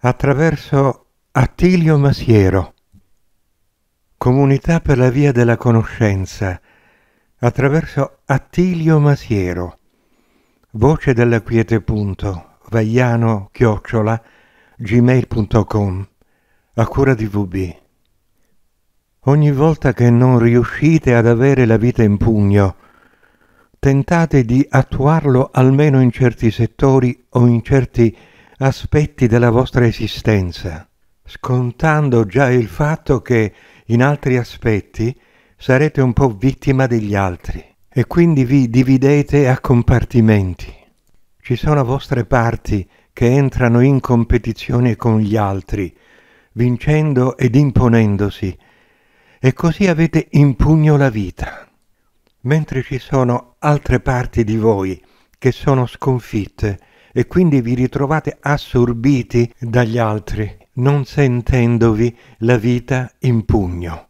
attraverso Attilio Masiero, Comunità per la Via della Conoscenza, attraverso Attilio Masiero, voce della quiete punto, vagliano chiocciola, gmail.com, a cura di VB. Ogni volta che non riuscite ad avere la vita in pugno, tentate di attuarlo almeno in certi settori o in certi aspetti della vostra esistenza, scontando già il fatto che in altri aspetti sarete un po' vittima degli altri e quindi vi dividete a compartimenti. Ci sono vostre parti che entrano in competizione con gli altri, vincendo ed imponendosi, e così avete in pugno la vita, mentre ci sono altre parti di voi che sono sconfitte e quindi vi ritrovate assorbiti dagli altri, non sentendovi la vita in pugno.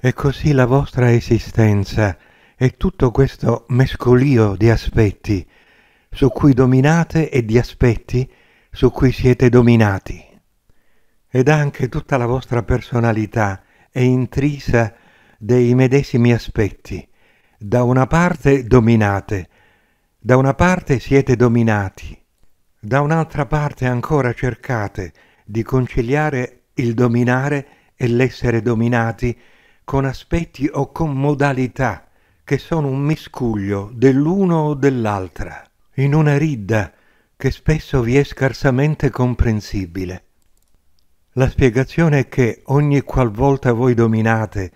E così la vostra esistenza è tutto questo mescolio di aspetti su cui dominate e di aspetti su cui siete dominati. Ed anche tutta la vostra personalità è intrisa dei medesimi aspetti. Da una parte dominate, da una parte siete dominati, da un'altra parte ancora cercate di conciliare il dominare e l'essere dominati con aspetti o con modalità che sono un miscuglio dell'uno o dell'altra, in una ridda che spesso vi è scarsamente comprensibile. La spiegazione è che ogni qualvolta voi dominate,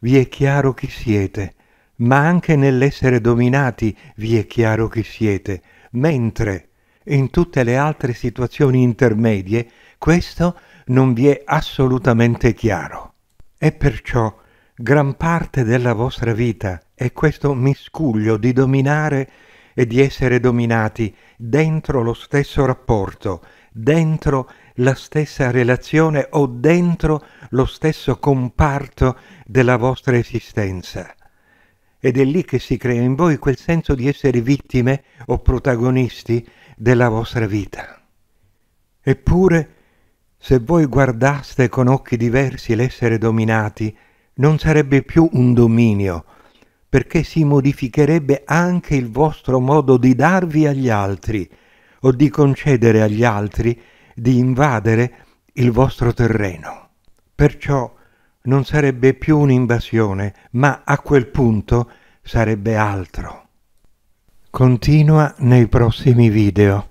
vi è chiaro chi siete ma anche nell'essere dominati vi è chiaro chi siete, mentre in tutte le altre situazioni intermedie questo non vi è assolutamente chiaro. E perciò gran parte della vostra vita è questo miscuglio di dominare e di essere dominati dentro lo stesso rapporto, dentro la stessa relazione o dentro lo stesso comparto della vostra esistenza ed è lì che si crea in voi quel senso di essere vittime o protagonisti della vostra vita. Eppure, se voi guardaste con occhi diversi l'essere dominati, non sarebbe più un dominio, perché si modificherebbe anche il vostro modo di darvi agli altri o di concedere agli altri di invadere il vostro terreno. Perciò non sarebbe più un'invasione, ma a quel punto sarebbe altro. Continua nei prossimi video.